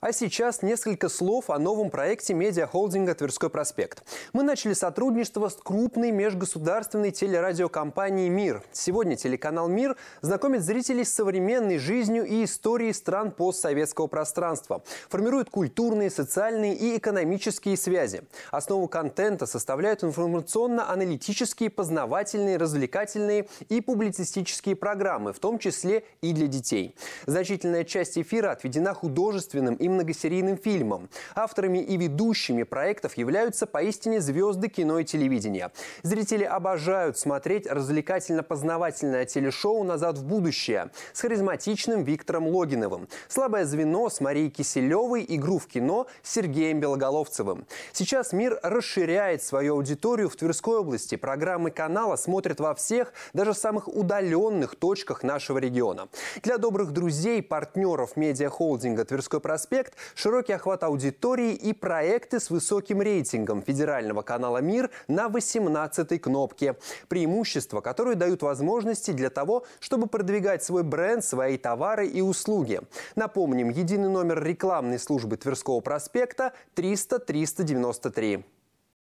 А сейчас несколько слов о новом проекте медиахолдинга «Тверской проспект». Мы начали сотрудничество с крупной межгосударственной телерадиокомпанией «Мир». Сегодня телеканал «Мир» знакомит зрителей с современной жизнью и историей стран постсоветского пространства, формирует культурные, социальные и экономические связи. Основу контента составляют информационно-аналитические, познавательные, развлекательные и публицистические программы, в том числе и для детей. Значительная часть эфира отведена художественным и и многосерийным фильмам. Авторами и ведущими проектов являются поистине звезды кино и телевидения. Зрители обожают смотреть развлекательно-познавательное телешоу «Назад в будущее» с харизматичным Виктором Логиновым, «Слабое звено» с Марией Киселевой, «Игру в кино» с Сергеем Белоголовцевым. Сейчас мир расширяет свою аудиторию в Тверской области. Программы канала смотрят во всех, даже самых удаленных точках нашего региона. Для добрых друзей, партнеров медиахолдинга «Тверской проспект» проспект, широкий охват аудитории и проекты с высоким рейтингом федерального канала «Мир» на 18-й кнопке. Преимущества, которые дают возможности для того, чтобы продвигать свой бренд, свои товары и услуги. Напомним, единый номер рекламной службы Тверского проспекта 300 393.